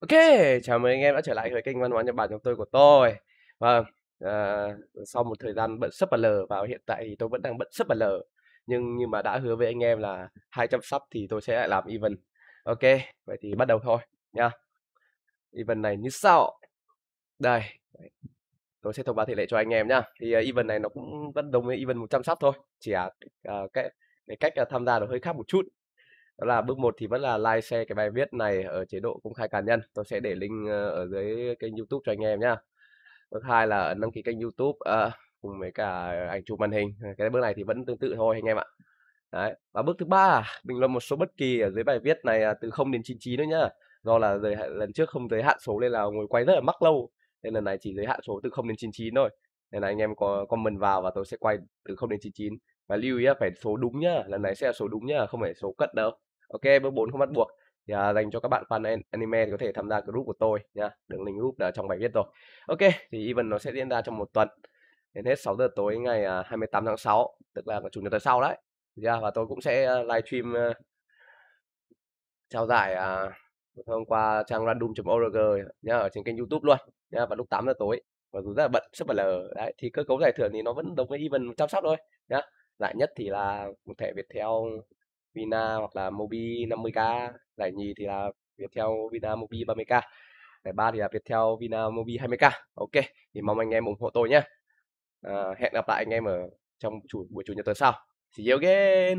Ok, chào mừng anh em đã trở lại với kênh văn hóa Nhật Bản chúng tôi của tôi. Vâng, à, sau một thời gian bận sấp bà lờ và hiện tại thì tôi vẫn đang bận sấp bà lờ. Nhưng nhưng mà đã hứa với anh em là 200 sub thì tôi sẽ lại làm event. Ok, vậy thì bắt đầu thôi nha. Event này như sau. Đây, tôi sẽ thông báo tỷ lệ cho anh em nhá. Thì uh, event này nó cũng vẫn đồng với event 100 sub thôi, chỉ là uh, cái cái cách uh, tham gia nó hơi khác một chút đó là bước 1 thì vẫn là like share cái bài viết này ở chế độ công khai cá nhân tôi sẽ để link ờ, ở dưới kênh youtube cho anh em nhá bước hai là đăng ký kênh youtube à, cùng với cả ảnh chụp màn hình cái bước này thì vẫn tương tự thôi anh em ạ Đấy. và bước thứ ba bình luận một số bất kỳ ở dưới bài viết này à, từ 0 đến 99 nữa nhá do là giới, lần trước không giới hạn số nên là ngồi quay rất là mắc lâu nên lần này chỉ giới hạn số từ 0 đến 99 thôi nên là anh em có comment vào và tôi sẽ quay từ 0 đến 99 và lưu ý là phải số đúng nhá lần này sẽ là số đúng nhá không phải số cất đâu ok bước 4 không bắt buộc thì à, dành cho các bạn fan anime thì có thể tham gia group của tôi nha đường link group đã trong bài viết rồi ok thì event nó sẽ diễn ra trong một tuần đến hết 6 giờ tối ngày 28 à, tháng 6 tức là chủ nhật tuần sau đấy yeah, à, và tôi cũng sẽ à, live stream uh, trao giải uh, thông qua trang random.org nha ở trên kênh YouTube luôn nha vào lúc 8 giờ tối và dù rất là bận rất là lờ đấy thì cơ cấu giải thưởng thì nó vẫn giống với event chăm sóc thôi nhá giải nhất thì là một thẻ Viettel Vina hoặc là Mobi 50k giải nhì thì là Viettel Vina Mobi 30k giải ba thì là Viettel Vina Mobi 20k ok thì mong anh em ủng hộ tôi nhé à, ờ, hẹn gặp lại anh em ở trong chủ buổi chủ nhật tuần sau see you again